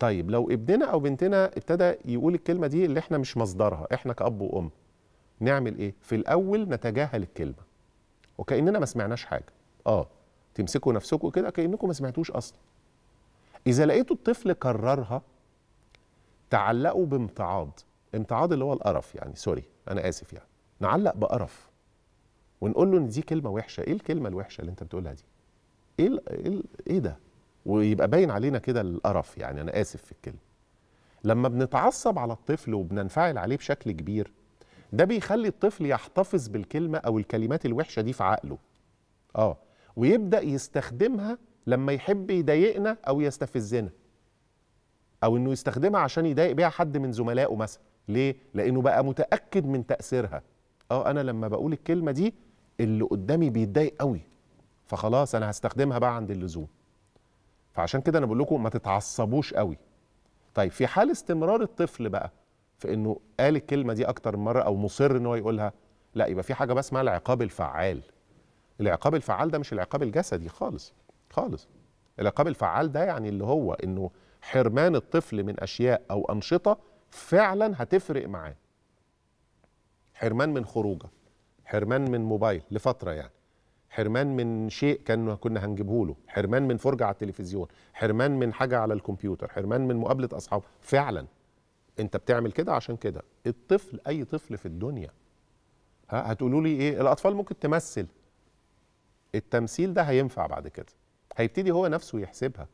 طيب لو ابننا او بنتنا ابتدى يقول الكلمه دي اللي احنا مش مصدرها احنا كاب وام نعمل ايه في الاول نتجاهل الكلمه وكاننا ما سمعناش حاجه اه تمسكوا نفسكم كده كانكم ما سمعتوش اصلا اذا لقيتوا الطفل كررها تعلقوا بامتعاض امتعاض اللي هو القرف يعني سوري انا اسف يعني نعلق بقرف ونقول له ان دي كلمه وحشه ايه الكلمه الوحشه اللي انت بتقولها دي ايه إيه, ايه ده ويبقى باين علينا كده القرف يعني انا اسف في الكلمه لما بنتعصب على الطفل وبننفعل عليه بشكل كبير ده بيخلي الطفل يحتفظ بالكلمه او الكلمات الوحشه دي في عقله اه ويبدا يستخدمها لما يحب يضايقنا او يستفزنا او انه يستخدمها عشان يضايق بيها حد من زملائه مثلا ليه لانه بقى متاكد من تاثيرها اه انا لما بقول الكلمه دي اللي قدامي بيتضايق قوي فخلاص انا هستخدمها بقى عند اللزوم فعشان كده انا بقول لكم ما تتعصبوش قوي طيب في حال استمرار الطفل بقى في انه قال الكلمه دي اكتر من مره او مصر ان هو يقولها لا يبقى في حاجه بقى اسمها العقاب الفعال العقاب الفعال ده مش العقاب الجسدي خالص خالص العقاب الفعال ده يعني اللي هو انه حرمان الطفل من اشياء او انشطه فعلا هتفرق معاه حرمان من خروجه حرمان من موبايل لفتره يعني حرمان من شيء كان كنا هنجيبه له حرمان من فرجه على التلفزيون حرمان من حاجه على الكمبيوتر حرمان من مقابله أصحاب فعلا انت بتعمل كده عشان كده الطفل اي طفل في الدنيا ها هتقولوا لي ايه الاطفال ممكن تمثل التمثيل ده هينفع بعد كده هيبتدي هو نفسه يحسبها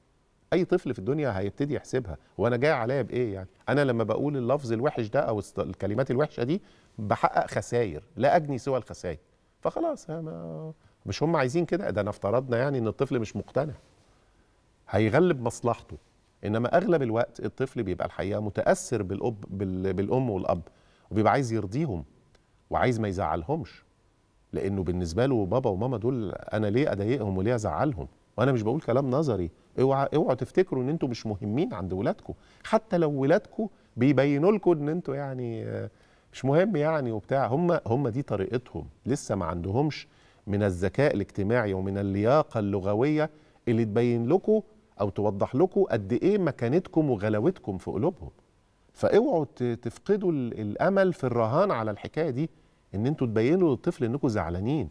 اي طفل في الدنيا هيبتدي يحسبها وانا جاي عليا بايه يعني انا لما بقول اللفظ الوحش ده او الكلمات الوحشه دي بحقق خساير لا اجني سوى الخساير فخلاص ما مش هم عايزين كده ده انا افترضنا يعني ان الطفل مش مقتنع هيغلب مصلحته انما اغلب الوقت الطفل بيبقى الحقيقه متاثر بالاب بالام والاب وبيبقى عايز يرضيهم وعايز ما يزعلهمش لانه بالنسبه له بابا وماما دول انا ليه اضايقهم وليه ازعلهم وانا مش بقول كلام نظري اوعى اوعوا تفتكروا ان انتوا مش مهمين عند ولادكم حتى لو ولادكم بيبينوا لكم ان انتوا يعني مش مهم يعني وبتاع هم هم دي طريقتهم لسه ما عندهمش من الذكاء الاجتماعي ومن اللياقه اللغويه اللي تبين لكم او توضح لكم قد ايه مكانتكم وغلاوتكم في قلوبهم فاوعوا تفقدوا الامل في الرهان على الحكايه دي ان انتوا تبينوا للطفل انكم زعلانين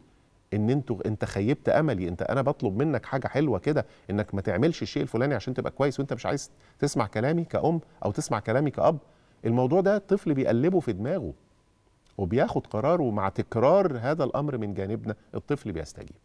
ان انتوا انت خيبت املي انت انا بطلب منك حاجه حلوه كده انك ما تعملش الشيء الفلاني عشان تبقى كويس وانت مش عايز تسمع كلامي كأم او تسمع كلامي كأب الموضوع ده الطفل بيقلبه في دماغه وبياخد قراره مع تكرار هذا الامر من جانبنا الطفل بيستجيب